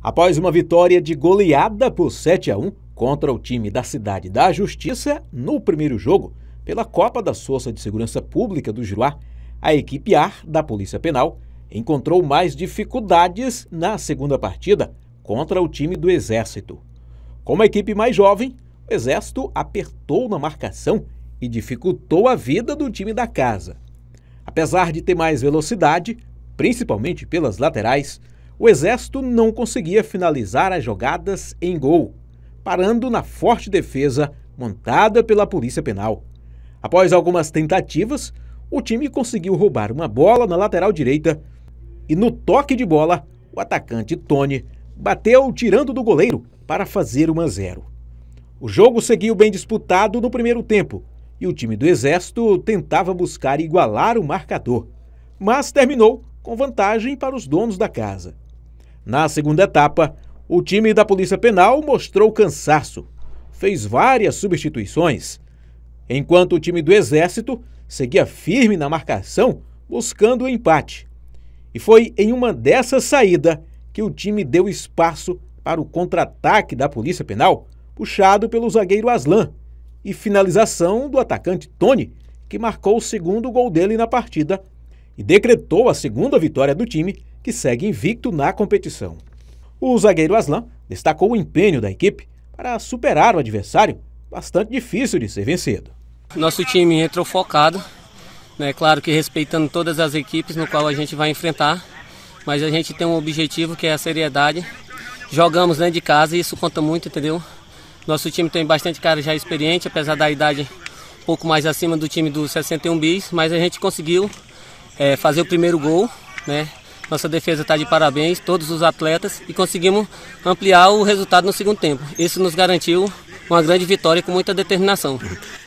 Após uma vitória de goleada por 7 a 1 contra o time da Cidade da Justiça no primeiro jogo pela Copa da Forças de Segurança Pública do Juá, a equipe A da Polícia Penal encontrou mais dificuldades na segunda partida contra o time do Exército. Como a equipe mais jovem, o Exército apertou na marcação e dificultou a vida do time da casa. Apesar de ter mais velocidade, principalmente pelas laterais, o Exército não conseguia finalizar as jogadas em gol, parando na forte defesa montada pela Polícia Penal. Após algumas tentativas, o time conseguiu roubar uma bola na lateral direita e, no toque de bola, o atacante Tony bateu tirando do goleiro para fazer 1 a 0. O jogo seguiu bem disputado no primeiro tempo e o time do Exército tentava buscar igualar o marcador, mas terminou com vantagem para os donos da casa. Na segunda etapa, o time da Polícia Penal mostrou cansaço, fez várias substituições, enquanto o time do Exército seguia firme na marcação, buscando o empate. E foi em uma dessa saída que o time deu espaço para o contra-ataque da Polícia Penal, puxado pelo zagueiro Aslan, e finalização do atacante Tony, que marcou o segundo gol dele na partida e decretou a segunda vitória do time, que segue invicto na competição. O zagueiro Aslan destacou o empenho da equipe para superar o adversário, bastante difícil de ser vencido. Nosso time entrou focado, né? claro que respeitando todas as equipes no qual a gente vai enfrentar, mas a gente tem um objetivo que é a seriedade. Jogamos dentro de casa e isso conta muito, entendeu? Nosso time tem bastante cara já experiente, apesar da idade um pouco mais acima do time do 61 bis, mas a gente conseguiu é, fazer o primeiro gol, né? Nossa defesa está de parabéns, todos os atletas, e conseguimos ampliar o resultado no segundo tempo. Isso nos garantiu uma grande vitória com muita determinação.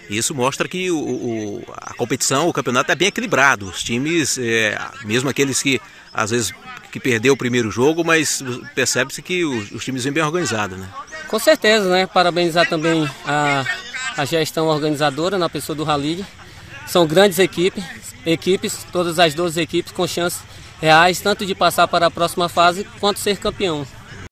Isso mostra que o, o, a competição, o campeonato é bem equilibrado. Os times, é, mesmo aqueles que às vezes que perdeu o primeiro jogo, mas percebe-se que os, os, times vêm bem organizados, né? Com certeza, né? Parabenizar também a, a gestão organizadora na pessoa do Rally. São grandes equipes, equipes, todas as 12 equipes com chances reais tanto de passar para a próxima fase quanto ser campeão.